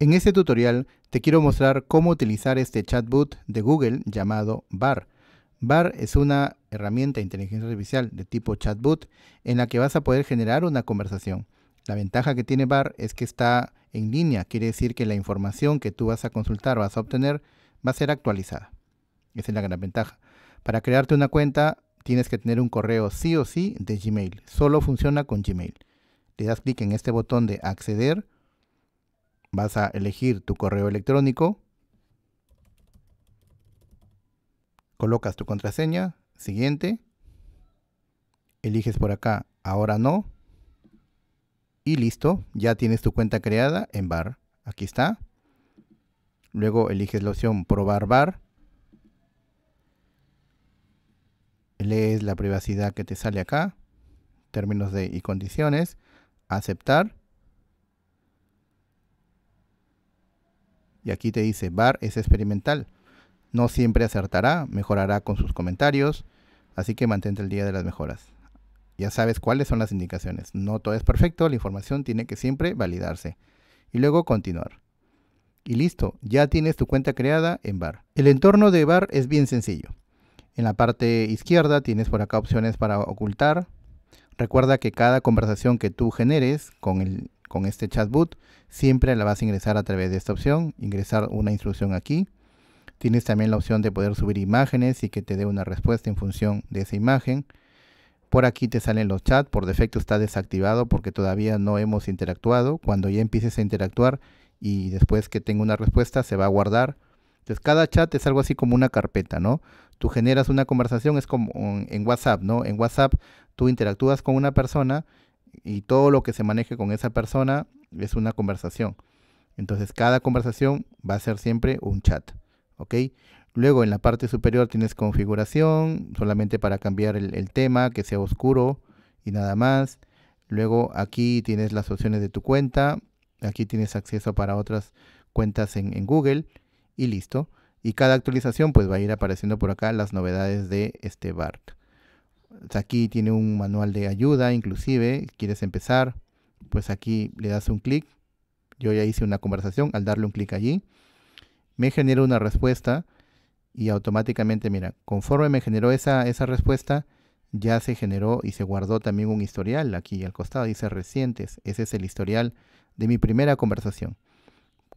En este tutorial te quiero mostrar cómo utilizar este chatbot de Google llamado BAR. BAR es una herramienta de inteligencia artificial de tipo chatbot en la que vas a poder generar una conversación. La ventaja que tiene BAR es que está en línea, quiere decir que la información que tú vas a consultar, vas a obtener, va a ser actualizada. Esa es la gran ventaja. Para crearte una cuenta tienes que tener un correo sí o sí de Gmail. Solo funciona con Gmail. Le das clic en este botón de acceder vas a elegir tu correo electrónico, colocas tu contraseña, siguiente, eliges por acá, ahora no, y listo, ya tienes tu cuenta creada en bar, aquí está. Luego eliges la opción probar bar, lees la privacidad que te sale acá, términos de y condiciones, aceptar, Y aquí te dice, Bar es experimental. No siempre acertará, mejorará con sus comentarios, así que mantente el día de las mejoras. Ya sabes cuáles son las indicaciones. No todo es perfecto, la información tiene que siempre validarse. Y luego continuar. Y listo, ya tienes tu cuenta creada en Bar. El entorno de Bar es bien sencillo. En la parte izquierda tienes por acá opciones para ocultar. Recuerda que cada conversación que tú generes con el con este chatbot, siempre la vas a ingresar a través de esta opción, ingresar una instrucción aquí. Tienes también la opción de poder subir imágenes y que te dé una respuesta en función de esa imagen. Por aquí te salen los chats, por defecto está desactivado porque todavía no hemos interactuado. Cuando ya empieces a interactuar y después que tenga una respuesta se va a guardar. Entonces cada chat es algo así como una carpeta, ¿no? Tú generas una conversación, es como en WhatsApp, ¿no? En WhatsApp tú interactúas con una persona y todo lo que se maneje con esa persona es una conversación. Entonces cada conversación va a ser siempre un chat. ¿ok? Luego en la parte superior tienes configuración, solamente para cambiar el, tema, que sea oscuro y nada más. Luego aquí tienes las opciones de tu cuenta, aquí tienes acceso para otras cuentas en, en, Google y listo. Y cada actualización pues va a ir apareciendo por acá las novedades de este BART. Pues, aquí tiene un manual de ayuda, inclusive, quieres empezar, pues aquí le das un clic. Yo ya hice una conversación, al darle un clic allí, me generó una respuesta y automáticamente, mira, conforme me generó esa, respuesta, ya se generó y se guardó también un historial aquí al costado, dice recientes. Ese es el historial de mi primera conversación.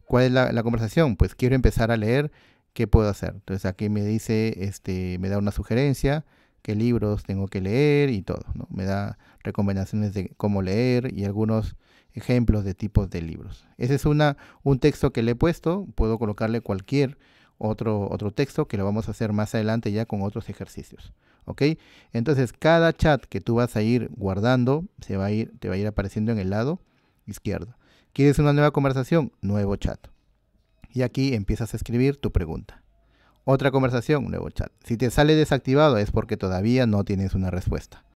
¿Cuál es la, conversación? Pues quiero empezar a leer, ¿qué puedo hacer? Entonces aquí me dice, este, me da una sugerencia, qué libros tengo que leer y todo. ¿no? Me da recomendaciones de cómo leer y algunos ejemplos de tipos de libros. Ese es una, un texto que le he puesto, puedo colocarle cualquier otro, otro texto que lo vamos a hacer más adelante ya con otros ejercicios. Entonces, cada chat que tú vas a ir guardando se va a ir, te va a ir apareciendo en el lado izquierdo. ¿Quieres una nueva conversación? Nuevo chat. Y aquí empiezas a escribir tu pregunta. Otra conversación, nuevo chat. Si te sale desactivado es porque todavía no tienes una respuesta.